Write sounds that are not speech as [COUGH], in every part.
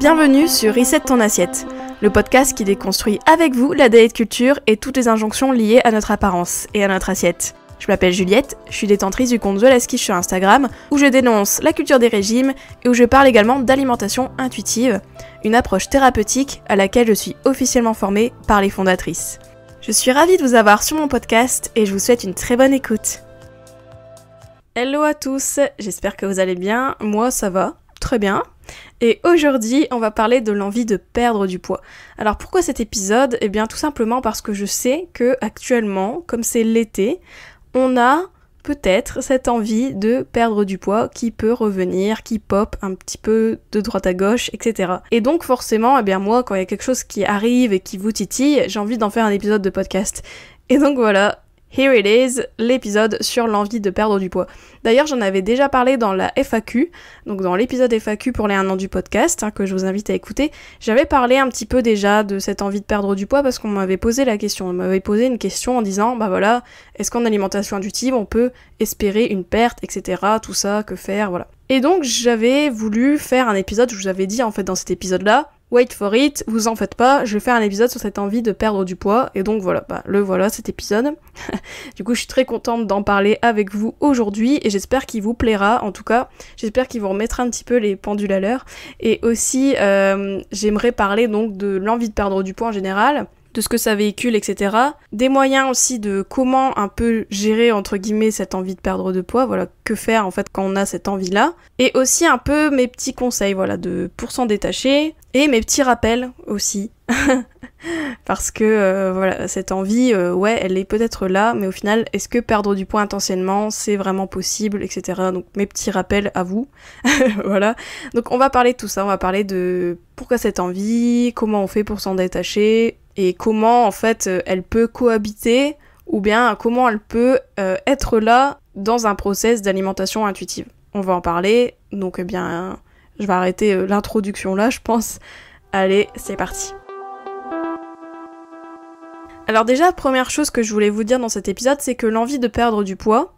Bienvenue sur Reset ton assiette, le podcast qui déconstruit avec vous la diet culture et toutes les injonctions liées à notre apparence et à notre assiette. Je m'appelle Juliette, je suis détentrice du compte The sur Instagram, où je dénonce la culture des régimes et où je parle également d'alimentation intuitive, une approche thérapeutique à laquelle je suis officiellement formée par les fondatrices. Je suis ravie de vous avoir sur mon podcast et je vous souhaite une très bonne écoute. Hello à tous, j'espère que vous allez bien. Moi, ça va, très bien. Et aujourd'hui, on va parler de l'envie de perdre du poids. Alors pourquoi cet épisode Eh bien tout simplement parce que je sais que actuellement, comme c'est l'été, on a peut-être cette envie de perdre du poids qui peut revenir, qui pop un petit peu de droite à gauche, etc. Et donc forcément, eh bien moi, quand il y a quelque chose qui arrive et qui vous titille, j'ai envie d'en faire un épisode de podcast. Et donc voilà, Here It Is, l'épisode sur l'envie de perdre du poids. D'ailleurs, j'en avais déjà parlé dans la FAQ, donc dans l'épisode FAQ pour les 1 an du podcast, hein, que je vous invite à écouter. J'avais parlé un petit peu déjà de cette envie de perdre du poids parce qu'on m'avait posé la question. On m'avait posé une question en disant, bah voilà, est-ce qu'en alimentation intuitive, on peut espérer une perte, etc., tout ça, que faire, voilà. Et donc, j'avais voulu faire un épisode, je vous avais dit en fait dans cet épisode-là, Wait for it, vous en faites pas, je vais faire un épisode sur cette envie de perdre du poids, et donc voilà, bah, le voilà cet épisode. [LAUGHS] du coup, je suis très contente d'en parler avec vous aujourd'hui, et j'espère qu'il vous plaira, en tout cas, j'espère qu'il vous remettra un petit peu les pendules à l'heure. Et aussi, euh, j'aimerais parler donc de l'envie de perdre du poids en général, de ce que ça véhicule, etc. Des moyens aussi de comment un peu gérer, entre guillemets, cette envie de perdre de poids, voilà, que faire en fait quand on a cette envie-là. Et aussi un peu mes petits conseils, voilà, de pour s'en détacher, et mes petits rappels aussi. [LAUGHS] Parce que euh, voilà, cette envie, euh, ouais, elle est peut-être là, mais au final, est-ce que perdre du poids intentionnellement, c'est vraiment possible, etc. Donc mes petits rappels à vous. [LAUGHS] voilà. Donc on va parler de tout ça, on va parler de pourquoi cette envie, comment on fait pour s'en détacher, et comment en fait euh, elle peut cohabiter, ou bien comment elle peut être là dans un process d'alimentation intuitive. On va en parler, donc eh bien je vais arrêter euh, l'introduction là, je pense. Allez, c'est parti. Alors déjà, première chose que je voulais vous dire dans cet épisode, c'est que l'envie de perdre du poids,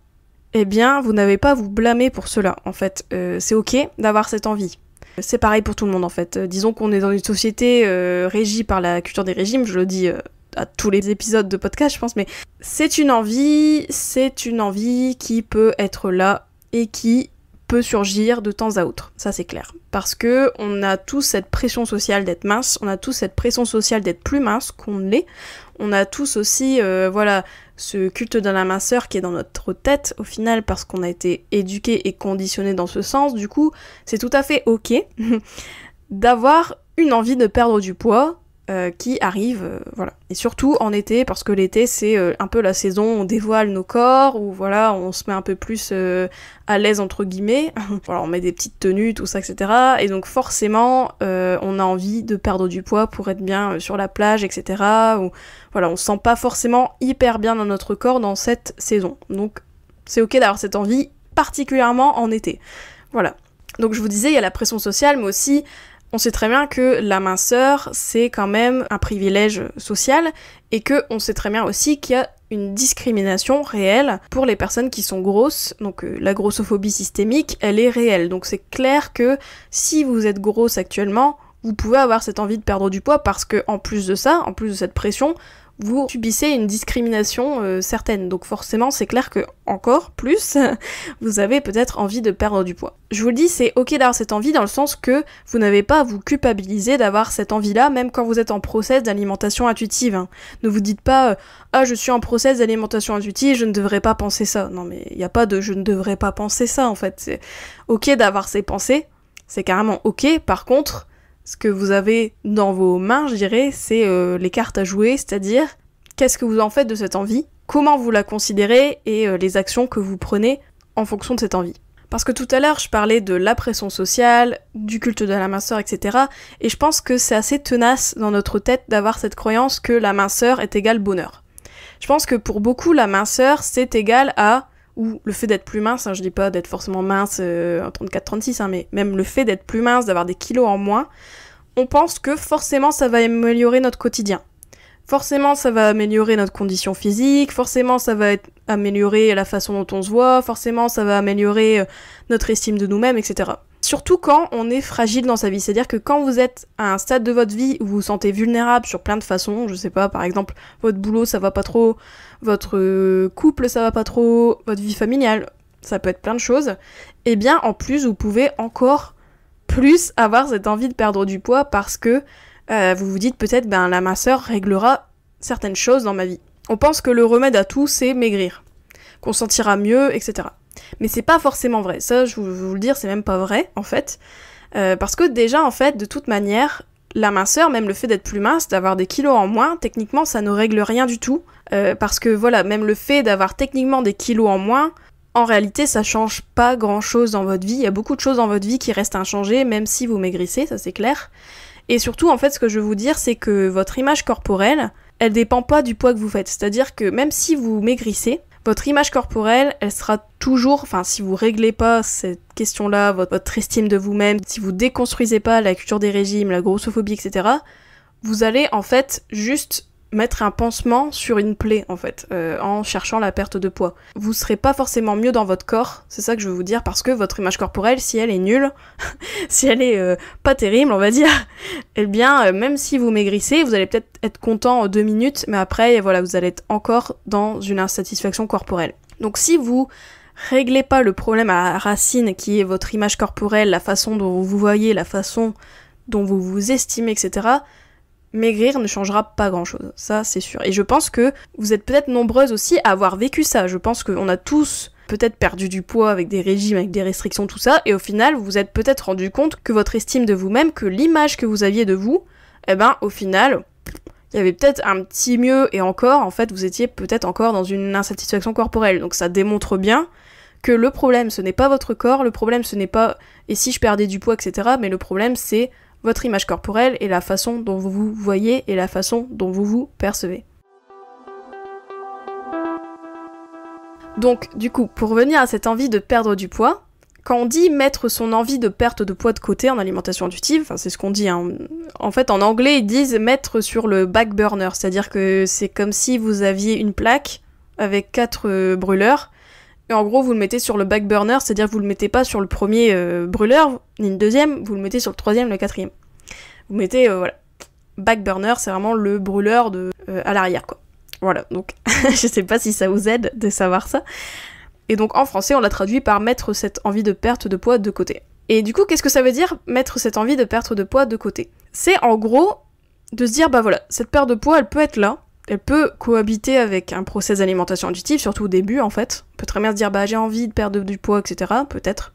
eh bien, vous n'avez pas à vous blâmer pour cela, en fait. Euh, c'est ok d'avoir cette envie. Euh, c'est pareil pour tout le monde, en fait. disons qu'on est dans une société régie par la culture des régimes, je le dis à tous les épisodes de podcast, je pense, mais c'est une envie, c'est une envie qui peut être là et qui peut surgir de temps à autre, ça c'est clair. Parce que on a tous cette pression sociale d'être mince, on a tous cette pression sociale d'être plus mince qu'on l'est, on a tous aussi, euh, voilà, ce culte de la minceur qui est dans notre tête au final parce qu'on a été éduqué et conditionné dans ce sens, du coup c'est tout à fait ok [LAUGHS] d'avoir une envie de perdre du poids euh, qui arrivent, euh, voilà. Et surtout en été, parce que l'été c'est euh, un peu la saison où on dévoile nos corps, où voilà, on se met un peu plus à l'aise entre guillemets. [LAUGHS] voilà, on met des petites tenues, tout ça, etc. Et donc forcément, on a envie de perdre du poids pour être bien sur la plage, etc. Ou voilà, on se sent pas forcément hyper bien dans notre corps dans cette saison. Donc c'est ok d'avoir cette envie, particulièrement en été. Voilà. Donc je vous disais, il y a la pression sociale, mais aussi on sait très bien que la minceur, c'est quand même un privilège social et que on sait très bien aussi qu'il y a une discrimination réelle pour les personnes qui sont grosses. Donc euh, la grossophobie systémique, elle est réelle. Donc c'est clair que si vous êtes grosse actuellement, vous pouvez avoir cette envie de perdre du poids parce que en plus de ça, en plus de cette pression, vous subissez une discrimination euh, certaine. Donc forcément, c'est clair que encore plus, [LAUGHS] vous avez peut-être envie de perdre du poids. Je vous le dis, c'est ok d'avoir cette envie dans le sens que vous n'avez pas à vous culpabiliser d'avoir cette envie-là, même quand vous êtes en process d'alimentation intuitive. Hein. Ne vous dites pas euh, ah je suis en process d'alimentation intuitive, je ne devrais pas penser ça. Non mais il n'y a pas de je ne devrais pas penser ça en fait. C'est ok d'avoir ces pensées, c'est carrément ok. Par contre, ce que vous avez dans vos mains, je dirais, c'est euh, les cartes à jouer, c'est-à-dire qu'est-ce que vous en faites de cette envie, comment vous la considérez et euh, les actions que vous prenez en fonction de cette envie. Parce que tout à l'heure, je parlais de la pression sociale, du culte de la minceur, etc. Et je pense que c'est assez tenace dans notre tête d'avoir cette croyance que la minceur est égale bonheur. Je pense que pour beaucoup, la minceur, c'est égal à ou le fait d'être plus mince, je hein, je dis pas d'être forcément mince euh, en 34-36, hein, mais même le fait d'être plus mince, d'avoir des kilos en moins, on pense que forcément ça va améliorer notre quotidien. Forcément, ça va améliorer notre condition physique, forcément, ça va être améliorer la façon dont on se voit, forcément, ça va améliorer euh, notre estime de nous-mêmes, etc. Surtout quand on est fragile dans sa vie, c'est-à-dire que quand vous êtes à un stade de votre vie où vous vous sentez vulnérable sur plein de façons, je sais pas, par exemple, votre boulot, ça va pas trop, votre euh, couple ça va pas trop, votre vie familiale, ça peut être plein de choses, et eh bien en plus vous pouvez encore plus avoir cette envie de perdre du poids parce que euh, vous vous dites peut-être ben la masseur réglera certaines choses dans ma vie. On pense que le remède à tout c'est maigrir, qu'on sentira mieux, etc. Mais c'est pas forcément vrai. Ça, je vous, vous le dire, c'est même pas vrai en fait. Euh, parce que déjà, en fait, de toute manière, la minceur, même le fait d'être plus mince, d'avoir des kilos en moins, techniquement, ça ne règle rien du tout. Euh, parce que voilà, même le fait d'avoir techniquement des kilos en moins, en réalité, ça change pas grand chose dans votre vie. Il y a beaucoup de choses dans votre vie qui restent inchangées, même si vous maigrissez, ça c'est clair. Et surtout, en fait, ce que je veux vous dire, c'est que votre image corporelle, elle dépend pas du poids que vous faites. C'est-à-dire que même si vous maigrissez, votre image corporelle, elle sera toujours, enfin si vous réglez pas cette question-là, votre, votre estime de vous-même, si vous déconstruisez pas la culture des régimes, la grossophobie, etc., vous allez en fait juste mettre un pansement sur une plaie en fait, euh, en cherchant la perte de poids. Vous serez pas forcément mieux dans votre corps, c'est ça que je veux vous dire, parce que votre image corporelle, si elle est nulle, [LAUGHS] si elle est euh, pas terrible, on va dire, [LAUGHS] eh bien, euh, même si vous maigrissez, vous allez peut-être être content en deux minutes, mais après, voilà, vous allez être encore dans une insatisfaction corporelle. Donc si vous réglez pas le problème à la racine qui est votre image corporelle, la façon dont vous vous voyez, la façon dont vous vous estimez, etc., maigrir ne changera pas grand chose, ça c'est sûr. Et je pense que vous êtes peut-être nombreuses aussi à avoir vécu ça. Je pense qu'on a tous peut-être perdu du poids avec des régimes, avec des restrictions, tout ça, et au final vous vous êtes peut-être rendu compte que votre estime de vous-même, que l'image que vous aviez de vous, eh ben au final, il y avait peut-être un petit mieux et encore, en fait vous étiez peut-être encore dans une insatisfaction corporelle. Donc ça démontre bien que le problème ce n'est pas votre corps, le problème ce n'est pas et si je perdais du poids, etc. Mais le problème c'est votre image corporelle et la façon dont vous vous voyez et la façon dont vous vous percevez. Donc du coup, pour revenir à cette envie de perdre du poids, quand on dit mettre son envie de perte de poids de côté en alimentation intuitive, enfin c'est ce qu'on dit, hein, en fait en anglais ils disent mettre sur le back burner, c'est-à-dire que c'est comme si vous aviez une plaque avec quatre euh, brûleurs et en gros, vous le mettez sur le back burner, c'est-à-dire vous le mettez pas sur le premier euh, brûleur, ni le deuxième, vous le mettez sur le troisième, le quatrième. Vous mettez, euh, voilà. Back burner, c'est vraiment le brûleur de, euh, à l'arrière, quoi. Voilà, donc [LAUGHS] je sais pas si ça vous aide de savoir ça. Et donc en français, on l'a traduit par mettre cette envie de perte de poids de côté. Et du coup, qu'est-ce que ça veut dire mettre cette envie de perte de poids de côté C'est en gros de se dire, bah voilà, cette perte de poids, elle peut être là, elle peut cohabiter avec un process d'alimentation intuitive, surtout au début en fait. On peut très bien se dire bah j'ai envie de perdre du poids, etc. Peut-être.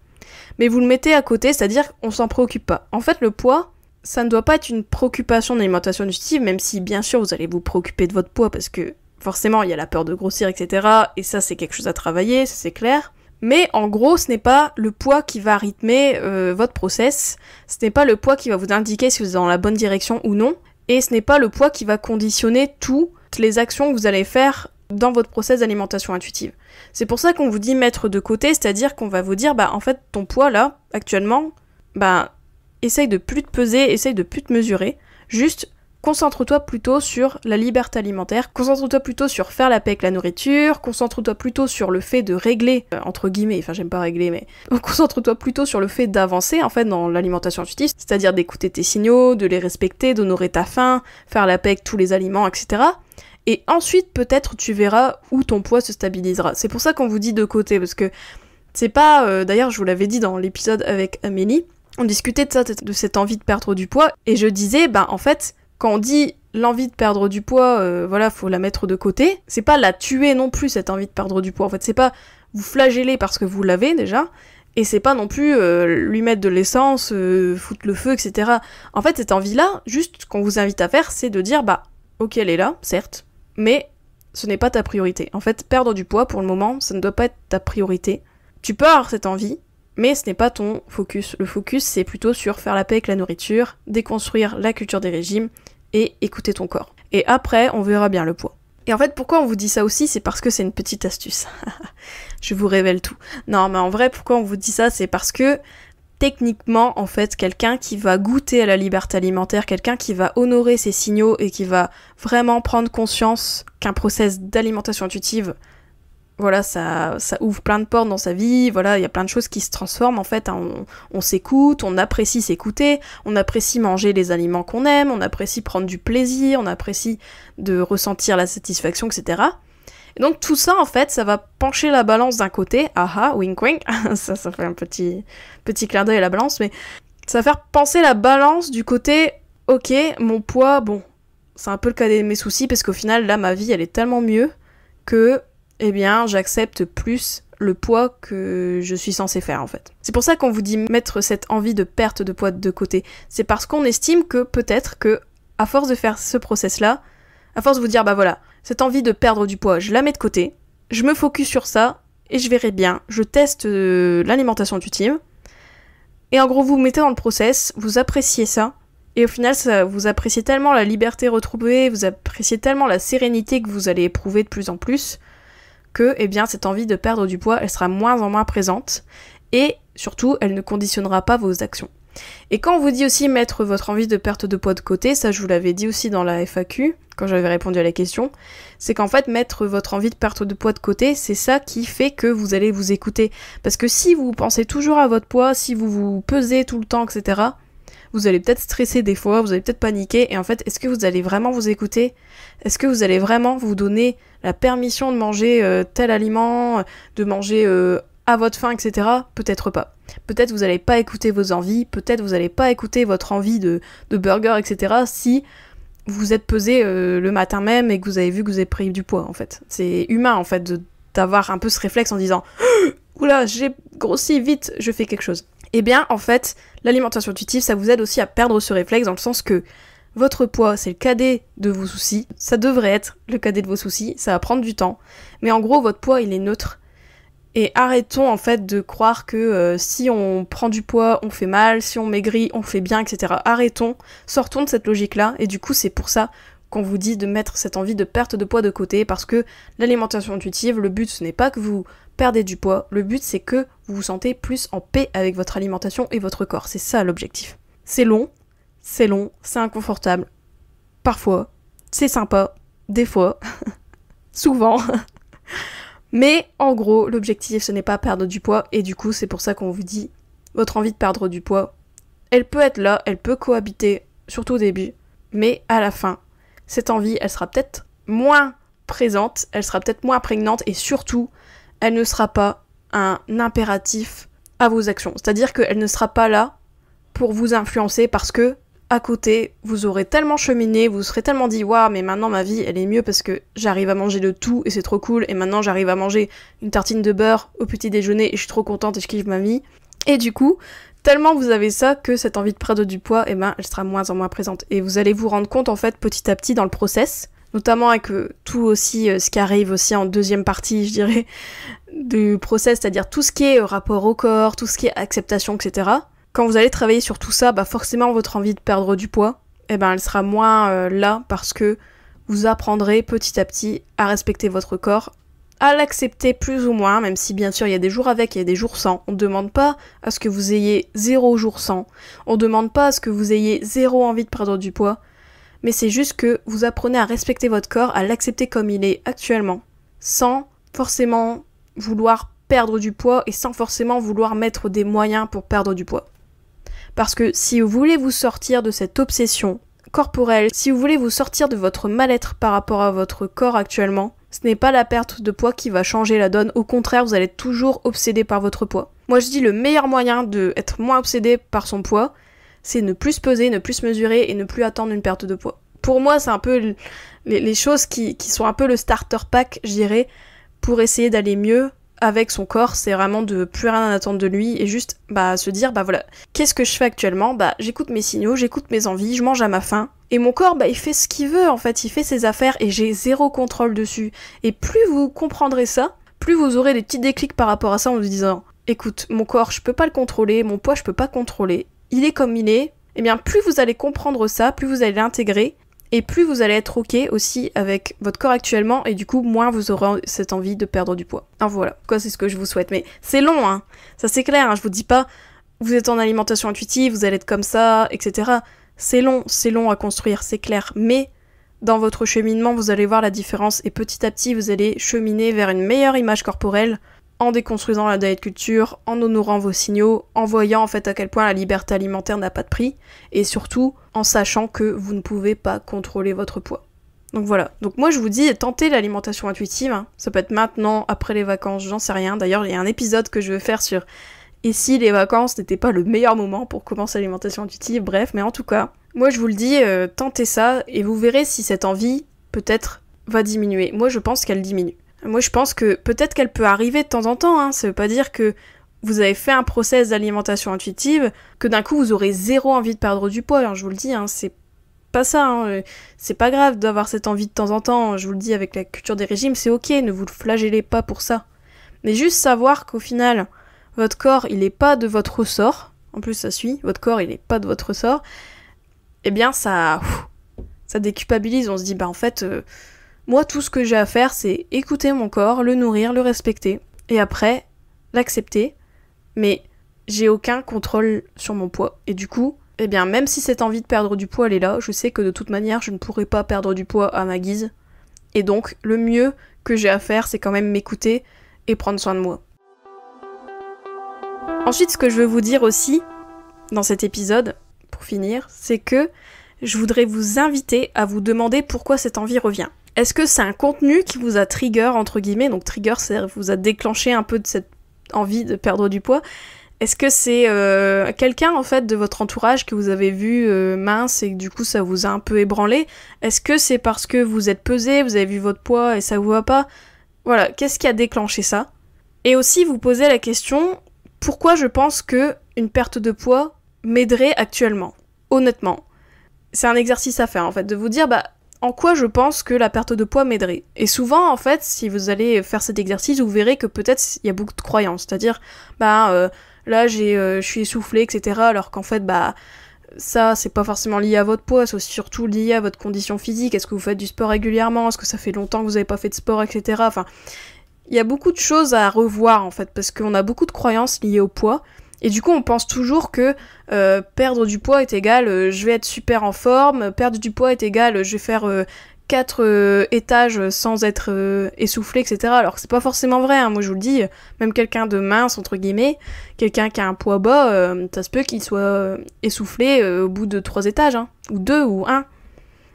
Mais vous le mettez à côté, c'est-à-dire on s'en préoccupe pas. En fait, le poids, ça ne doit pas être une préoccupation d'alimentation intuitive, même si bien sûr vous allez vous préoccuper de votre poids parce que forcément il y a la peur de grossir, etc. Et ça c'est quelque chose à travailler, ça c'est clair. Mais en gros, ce n'est pas le poids qui va rythmer euh, votre process, ce n'est pas le poids qui va vous indiquer si vous êtes dans la bonne direction ou non, et ce n'est pas le poids qui va conditionner tout les actions que vous allez faire dans votre process d'alimentation intuitive. C'est pour ça qu'on vous dit mettre de côté, c'est-à-dire qu'on va vous dire, bah en fait, ton poids là, actuellement, bah essaye de plus te peser, essaye de plus te mesurer, juste concentre-toi plutôt sur la liberté alimentaire, concentre-toi plutôt sur faire la paix avec la nourriture, concentre-toi plutôt sur le fait de régler, euh, entre guillemets, enfin j'aime pas régler, mais [LAUGHS] concentre-toi plutôt sur le fait d'avancer en fait dans l'alimentation intuitive, c'est-à-dire d'écouter tes signaux, de les respecter, d'honorer ta faim, faire la paix avec tous les aliments, etc. Et ensuite, peut-être, tu verras où ton poids se stabilisera. C'est pour ça qu'on vous dit de côté, parce que c'est pas... Euh, d'ailleurs, je vous l'avais dit dans l'épisode avec Amélie, on discutait de ça, de cette envie de perdre du poids, et je disais, ben en fait, quand on dit l'envie de perdre du poids, euh, voilà, faut la mettre de côté, c'est pas la tuer non plus, cette envie de perdre du poids. En fait, c'est pas vous flageller parce que vous l'avez déjà, et c'est pas non plus euh, lui mettre de l'essence, foutre le feu, etc. En fait, cette envie-là, juste ce qu'on vous invite à faire, c'est de dire, bah, ok, elle est là, certes, mais ce n'est pas ta priorité. En fait, perdre du poids pour le moment, ça ne doit pas être ta priorité. Tu peux avoir cette envie, mais ce n'est pas ton focus. Le focus, c'est plutôt sur faire la paix avec la nourriture, déconstruire la culture des régimes et écouter ton corps. Et après, on verra bien le poids. Et en fait, pourquoi on vous dit ça aussi C'est parce que c'est une petite astuce. [LAUGHS] Je vous révèle tout. Non, mais en vrai, pourquoi on vous dit ça C'est parce que techniquement, en fait, quelqu'un qui va goûter à la liberté alimentaire, quelqu'un qui va honorer ses signaux et qui va vraiment prendre conscience qu'un process d'alimentation intuitive, voilà, ça, ça ouvre plein de portes dans sa vie, voilà, il y a plein de choses qui se transforment en fait. Hein. on s'écoute, on apprécie s'écouter, on apprécie manger les aliments qu'on aime, on apprécie prendre du plaisir, on apprécie de ressentir la satisfaction, etc donc tout ça, en fait, ça va pencher la balance d'un côté, aha, wink wink, [LAUGHS] ça, ça fait un petit, petit clin d'œil à la balance, mais ça va faire penser la balance du côté, ok, mon poids, bon, c'est un peu le cas de mes soucis, parce qu'au final, là, ma vie, elle est tellement mieux que, eh bien, j'accepte plus le poids que je suis censé faire en fait. C'est pour ça qu'on vous dit mettre cette envie de perte de poids de côté. C'est parce qu'on estime que peut-être que à force de faire ce process là, à force de vous dire bah voilà, cette envie de perdre du poids, je la mets de côté, je me focus sur ça et je verrai bien. Je teste l'alimentation euh, l'alimentation intuitive. Et en gros, vous vous mettez dans le process, vous appréciez ça. Et au final, ça, vous appréciez tellement la liberté retrouvée, vous appréciez tellement la sérénité que vous allez éprouver de plus en plus, que eh bien, cette envie de perdre du poids, elle sera moins en moins présente. Et surtout, elle ne conditionnera pas vos actions. Et quand on vous dit aussi mettre votre envie de perte de poids de côté, ça je vous l'avais dit aussi dans la FAQ, quand j'avais répondu à la question, c'est qu'en fait mettre votre envie de perte de poids de côté, c'est ça qui fait que vous allez vous écouter. Parce que si vous pensez toujours à votre poids, si vous vous pesez tout le temps, etc., vous allez peut-être stresser des fois, vous allez peut-être paniquer, et en fait, est-ce que vous allez vraiment vous écouter Est-ce que vous allez vraiment vous donner la permission de manger euh, tel aliment, de manger euh, à votre faim, etc. Peut-être pas. Peut-être vous n'allez pas écouter vos envies, peut-être vous n'allez pas écouter votre envie de, de burger, etc. si vous êtes pesé euh, le matin même et que vous avez vu que vous avez pris du poids, en fait. C'est humain, en fait, d'avoir un peu ce réflexe en disant [GASPS] Oula, j'ai grossi vite, je fais quelque chose. Eh bien, en fait, l'alimentation intuitive, ça vous aide aussi à perdre ce réflexe dans le sens que votre poids, c'est le cadet de vos soucis. Ça devrait être le cadet de vos soucis, ça va prendre du temps. Mais en gros, votre poids, il est neutre. Et arrêtons en fait de croire que euh, si on prend du poids, on fait mal, si on maigrit, on fait bien, etc. Arrêtons, sortons de cette logique-là, et du coup c'est pour ça qu'on vous dit de mettre cette envie de perte de poids de côté, parce que l'alimentation intuitive, le but ce n'est pas que vous perdez du poids, le but c'est que vous vous sentez plus en paix avec votre alimentation et votre corps, c'est ça l'objectif. C'est long, c'est long, c'est inconfortable, parfois, c'est sympa, des fois, [LAUGHS] souvent. [LAUGHS] Mais en gros, l'objectif, ce n'est pas perdre du poids, et du coup, c'est pour ça qu'on vous dit, votre envie de perdre du poids, elle peut être là, elle peut cohabiter, surtout au début, mais à la fin, cette envie, elle sera peut-être moins présente, elle sera peut-être moins prégnante, et surtout, elle ne sera pas un impératif à vos actions. C'est-à-dire qu'elle ne sera pas là pour vous influencer parce que à côté, vous aurez tellement cheminé, vous serez tellement dit waouh, mais maintenant ma vie elle est mieux parce que j'arrive à manger de tout et c'est trop cool, et maintenant j'arrive à manger une tartine de beurre au petit déjeuner et je suis trop contente et je kiffe ma vie. Et du coup, tellement vous avez ça que cette envie de perdre du poids, et eh ben elle sera moins en moins présente. Et vous allez vous rendre compte en fait petit à petit dans le process, notamment avec euh, tout aussi euh, ce qui arrive aussi en deuxième partie, je dirais, [LAUGHS] du process, c'est-à-dire tout ce qui est euh, rapport au corps, tout ce qui est acceptation, etc quand vous allez travailler sur tout ça, bah forcément votre envie de perdre du poids, eh ben elle sera moins euh, là parce que vous apprendrez petit à petit à respecter votre corps, à l'accepter plus ou moins, même si bien sûr il y a des jours avec, il des jours sans. On ne demande pas à ce que vous ayez zéro jour sans, on ne demande pas à ce que vous ayez zéro envie de perdre du poids, mais c'est juste que vous apprenez à respecter votre corps, à l'accepter comme il est actuellement, sans forcément vouloir perdre du poids et sans forcément vouloir mettre des moyens pour perdre du poids. Parce que si vous voulez vous sortir de cette obsession corporelle, si vous voulez vous sortir de votre mal-être par rapport à votre corps actuellement, ce n'est pas la perte de poids qui va changer la donne, au contraire, vous allez être toujours obsédé par votre poids. Moi je dis le meilleur moyen d'être moins obsédé par son poids, c'est ne plus se peser, ne plus se mesurer et ne plus attendre une perte de poids. Pour moi, c'est un peu les, choses qui, qui, sont un peu le starter pack, je pour essayer d'aller mieux avec son corps, c'est vraiment de plus rien en attendre de lui et juste bah se dire bah voilà, qu'est-ce que je fais actuellement Bah j'écoute mes signaux, j'écoute mes envies, je mange à ma faim. Et mon corps, bah, il fait ce qu'il veut en fait, il fait ses affaires et j'ai zéro contrôle dessus. Et plus vous comprendrez ça, plus vous aurez des petits déclics par rapport à ça en vous disant écoute, mon corps, je peux pas le contrôler, mon poids, je peux pas contrôler, il est comme il est. Et eh bien plus vous allez comprendre ça, plus vous allez l'intégrer et plus vous allez être ok aussi avec votre corps actuellement et du coup moins vous aurez cette envie de perdre du poids. Alors voilà, quoi c'est ce que je vous souhaite. Mais c'est long, hein, ça c'est clair, hein. je vous dis pas vous êtes en alimentation intuitive, vous allez être comme ça, etc. C'est long, c'est long à construire, c'est clair, mais dans votre cheminement, vous allez voir la différence et petit à petit, vous allez cheminer vers une meilleure image corporelle, en déconstruisant la diet culture, en honorant vos signaux, en voyant en fait à quel point la liberté alimentaire n'a pas de prix, et surtout en sachant que vous ne pouvez pas contrôler votre poids. Donc voilà. Donc moi je vous dis, tentez l'alimentation intuitive. Hein. Ça peut être maintenant, après les vacances, j'en sais rien. D'ailleurs, il y a un épisode que je veux faire sur et si les vacances n'étaient pas le meilleur moment pour commencer l'alimentation intuitive, bref, mais en tout cas, moi je vous le dis, euh, tentez ça et vous verrez si cette envie, peut-être, va diminuer. Moi je pense qu'elle diminue. Moi, je pense que peut-être qu'elle peut arriver de temps en temps. Hein. Ça veut pas dire que vous avez fait un process d'alimentation intuitive, que d'un coup vous aurez zéro envie de perdre du poids. je vous le dis, hein, c'est pas ça. Hein. Euh, c'est pas grave d'avoir cette envie de temps en temps. Je vous le dis, avec la culture des régimes, c'est ok. Ne vous flagellez pas pour ça. Mais juste savoir qu'au final, votre corps, il n'est pas de votre ressort. En plus, ça suit. Votre corps, il n'est pas de votre ressort. Eh bien, ça, ça déculpabilise. On se dit, bah en fait. Euh, moi, tout ce que j'ai à faire, c'est écouter mon corps, le nourrir, le respecter, et après, l'accepter. Mais j'ai aucun contrôle sur mon poids. Et du coup, eh bien, même si cette envie de perdre du poids, elle est là, je sais que de toute manière, je ne pourrai pas perdre du poids à ma guise. Et donc, le mieux que j'ai à faire, c'est quand même m'écouter et prendre soin de moi. Ensuite, ce que je veux vous dire aussi, dans cet épisode, pour finir, c'est que je voudrais vous inviter à vous demander pourquoi cette envie revient. Est-ce que c'est un contenu qui vous a trigger, entre guillemets, donc trigger, cest vous a déclenché un peu de cette envie de perdre du poids Est-ce que c'est euh, quelqu'un, en fait, de votre entourage que vous avez vu euh, mince et que du coup ça vous a un peu ébranlé Est-ce que c'est parce que vous êtes pesé, vous avez vu votre poids et ça vous va pas Voilà, qu'est-ce qui a déclenché ça Et aussi vous posez la question, pourquoi je pense que une perte de poids m'aiderait actuellement Honnêtement c'est un exercice à faire en fait, de vous dire bah en quoi je pense que la perte de poids m'aiderait. Et souvent, en fait, si vous allez faire cet exercice, vous verrez que peut-être il y a beaucoup de croyances, c'est-à-dire, ben là, j'ai, euh, je suis essoufflé, etc., alors qu'en fait, bah, ça, c'est pas forcément lié à votre poids, c'est surtout lié à votre condition physique. Est-ce que vous faites du sport régulièrement Est-ce que ça fait longtemps que vous n'avez pas fait de sport, etc. Enfin, il y a beaucoup de choses à revoir, en fait, parce qu'on a beaucoup de croyances liées au poids. Et du coup, on pense toujours que euh, perdre du poids est égal euh, je vais être super en forme, perdre du poids est égal euh, je vais faire quatre étages sans être essoufflé, etc. Alors que c'est pas forcément vrai, hein. moi je vous le dis, même quelqu'un de mince, entre guillemets, quelqu'un qui a un poids bas, ça se peut qu'il soit essoufflé au bout de 3 étages, hein, ou deux, ou un.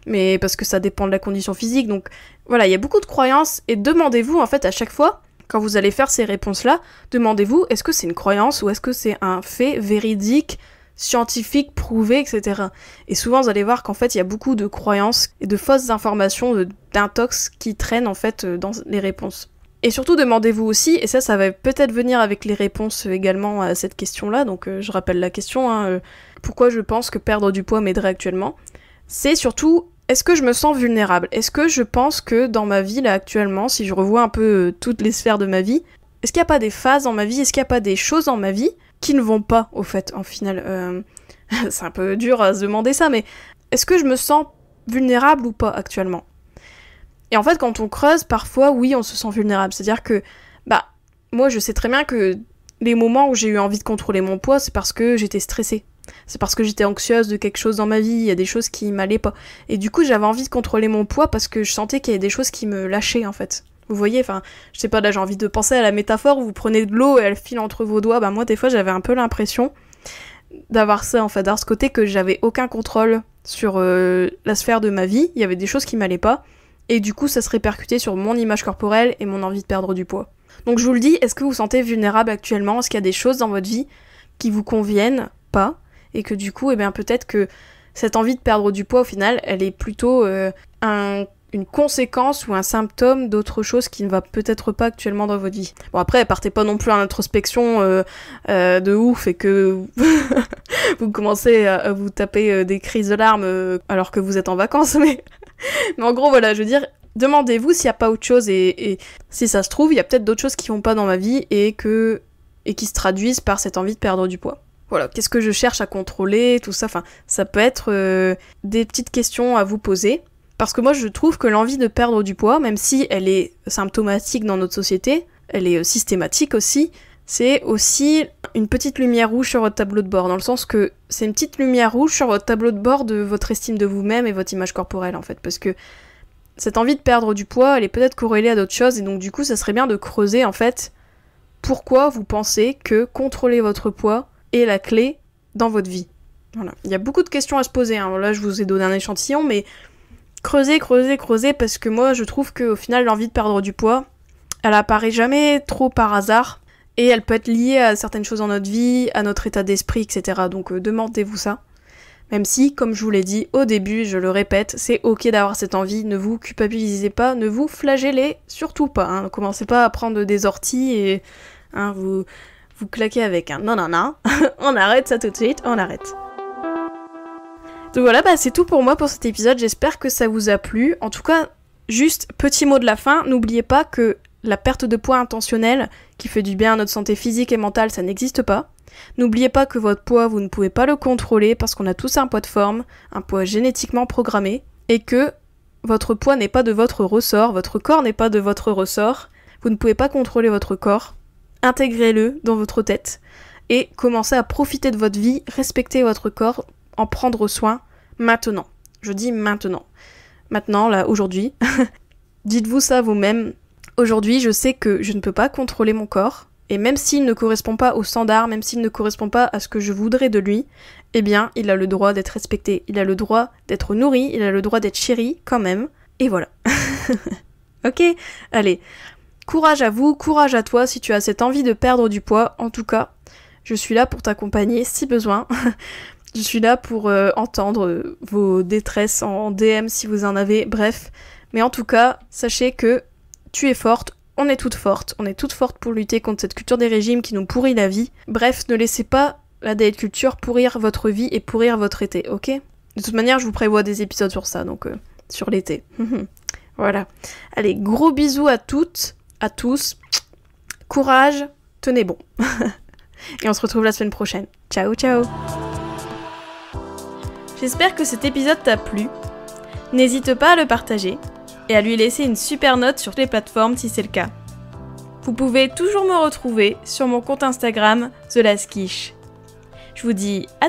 Mais parce que ça dépend de la condition physique, donc voilà, il y a beaucoup de croyances, et demandez-vous en fait à chaque fois, quand vous allez faire ces réponses-là, demandez-vous est-ce que c'est une croyance ou est-ce que c'est un fait véridique scientifique, prouvé, etc. Et souvent, vous allez voir qu'en fait, il y a beaucoup de croyances et de fausses informations, d'intox qui traînent en fait euh, dans les réponses. Et surtout, demandez-vous aussi, et ça, ça va peut-être venir avec les réponses euh, également à cette question-là, donc euh, je rappelle la question, hein, pourquoi je pense que perdre du poids m'aiderait actuellement C'est surtout est-ce que je me sens vulnérable Est-ce que je pense que dans ma vie, là actuellement, si je revois un peu euh, toutes les sphères de ma vie, est-ce qu'il n'y a pas des phases dans ma vie Est-ce qu'il n'y a pas des choses dans ma vie qui ne vont pas, au fait, en final euh, [LAUGHS] C'est un peu dur à se demander ça, mais est-ce que je me sens vulnérable ou pas actuellement Et en fait, quand on creuse, parfois, oui, on se sent vulnérable. C'est-à-dire que, bah, moi, je sais très bien que les moments où j'ai eu envie de contrôler mon poids, c'est parce que j'étais stressée. C'est parce que j'étais anxieuse de quelque chose dans ma vie, il y a des choses qui m'allaient pas. Et du coup, j'avais envie de contrôler mon poids parce que je sentais qu'il y avait des choses qui me lâchaient en fait. Vous voyez, enfin, je sais pas, là j'ai envie de penser à la métaphore où vous prenez de l'eau et elle file entre vos doigts. Bah moi, des fois, j'avais un peu l'impression d'avoir ça en fait, d'avoir ce côté que j'avais aucun contrôle sur euh, la sphère de ma vie, il y avait des choses qui m'allaient pas. Et du coup, ça se répercutait sur mon image corporelle et mon envie de perdre du poids. Donc je vous le dis, est-ce que vous vous sentez vulnérable actuellement Est-ce qu'il y a des choses dans votre vie qui vous conviennent pas et que du coup, eh bien peut-être que cette envie de perdre du poids au final, elle est plutôt euh, une conséquence ou un symptôme d'autre chose qui ne va peut-être pas actuellement dans votre vie. Bon après, partez pas non plus à l'introspection euh, euh, de ouf et que [LAUGHS] vous commencez à vous taper des crises de larmes alors que vous êtes en vacances, [LAUGHS] mais... en gros voilà, je veux dire, demandez-vous s'il n'y a pas autre chose et, si ça se trouve, il y a peut-être d'autres choses qui vont pas dans ma vie et que et qui se traduisent par cette envie de perdre du poids. Voilà, qu'est-ce que je cherche à contrôler, tout ça. Enfin, ça peut être euh, des petites questions à vous poser. Parce que moi, je trouve que l'envie de perdre du poids, même si elle est symptomatique dans notre société, elle est euh, systématique aussi, c'est aussi une petite lumière rouge sur votre tableau de bord, dans le sens que c'est une petite lumière rouge sur votre tableau de bord de votre estime de vous-même et votre image corporelle, en fait. Parce que cette envie de perdre du poids, elle est peut-être corrélée à d'autres choses, et donc du coup, ça serait bien de creuser, en fait, pourquoi vous pensez que contrôler votre poids, est la clé dans votre vie. Voilà. Il y a beaucoup de questions à se poser. Hein. Là, je vous ai donné un échantillon, mais creusez, creusez, creusez, parce que moi, je trouve qu'au final, l'envie de perdre du poids, elle apparaît jamais trop par hasard. Et elle peut être liée à certaines choses dans notre vie, à notre état d'esprit, etc. Donc euh, demandez-vous ça. Même si, comme je vous l'ai dit au début, je le répète, c'est ok d'avoir cette envie, ne vous culpabilisez pas, ne vous flagellez surtout pas. Hein. Commencez pas à prendre des orties et hein, vous vous claquez avec un non, non, non, on arrête ça tout de suite, on arrête. Donc voilà, bah, c'est tout pour moi pour cet épisode, j'espère que ça vous a plu. En tout cas, juste petit mot de la fin, n'oubliez pas que la perte de poids intentionnelle, qui fait du bien à notre santé physique et mentale, ça n'existe pas. N'oubliez pas que votre poids, vous ne pouvez pas le contrôler parce qu'on a tous un poids de forme, un poids génétiquement programmé, et que votre poids n'est pas de votre ressort, votre corps n'est pas de votre ressort, vous ne pouvez pas contrôler votre corps intégrez-le dans votre tête et commencez à profiter de votre vie, respecter votre corps, en prendre soin maintenant. Je dis maintenant. Maintenant, là, aujourd'hui. [LAUGHS] Dites-vous ça vous-même. Aujourd'hui, je sais que je ne peux pas contrôler mon corps. Et même s'il ne correspond pas au standard, même s'il ne correspond pas à ce que je voudrais de lui, eh bien, il a le droit d'être respecté. Il a le droit d'être nourri. Il a le droit d'être chéri, quand même. Et voilà. [LAUGHS] ok Allez. Courage à vous, courage à toi si tu as cette envie de perdre du poids. En tout cas, je suis là pour t'accompagner si besoin. [LAUGHS] je suis là pour euh, entendre euh, vos détresses en DM si vous en avez. Bref. Mais en tout cas, sachez que tu es forte, on est toutes fortes, on est toutes fortes pour lutter contre cette culture des régimes qui nous pourrit la vie. Bref, ne laissez pas la diet culture pourrir votre vie et pourrir votre été, ok De toute manière, je vous prévois des épisodes sur ça, donc euh, sur l'été. [LAUGHS] voilà. Allez, gros bisous à toutes à tous. Courage, tenez bon. [LAUGHS] Et on se retrouve la semaine prochaine. Ciao, ciao J'espère que cet épisode t'a plu. N'hésite pas à le partager et à lui laisser une super note sur les plateformes si c'est le cas. Vous pouvez toujours me retrouver sur mon compte Instagram The Last Je vous dis à